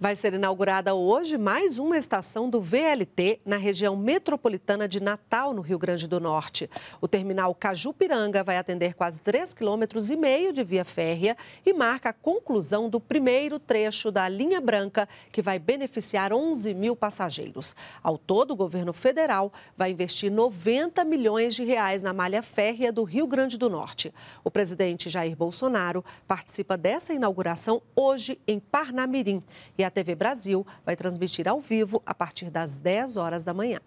Vai ser inaugurada hoje mais uma estação do VLT na região metropolitana de Natal, no Rio Grande do Norte. O terminal Cajupiranga vai atender quase 3,5 km de via férrea e marca a conclusão do primeiro trecho da linha branca, que vai beneficiar 11 mil passageiros. Ao todo, o governo federal vai investir 90 milhões de reais na malha férrea do Rio Grande do Norte. O presidente Jair Bolsonaro participa dessa inauguração hoje em Parnamirim. E e a TV Brasil vai transmitir ao vivo a partir das 10 horas da manhã.